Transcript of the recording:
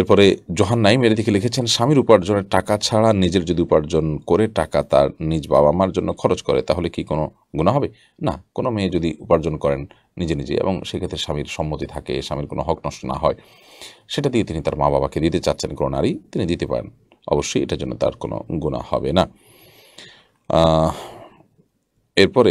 এরপরে জহান নাইম এর দিকে লিখেছেন স্বামীর উপার্জনের টাকা ছাড়া নিজের যদি উপার্জন করে টাকা তার নিজ বাবা মার জন্য খরচ করে তাহলে কি কোনো গুণা হবে না কোনো মেয়ে যদি উপার্জন করেন নিজে নিজে এবং সেক্ষেত্রে স্বামীর সম্মতি থাকে স্বামীর কোনো হক নষ্ট না হয় সেটা দিয়ে তিনি তার মা বাবাকে দিতে চাচ্ছেন কোনো নারী তিনি দিতে পারেন অবশ্যই এটার জন্য তার কোনো গুণা হবে না এরপরে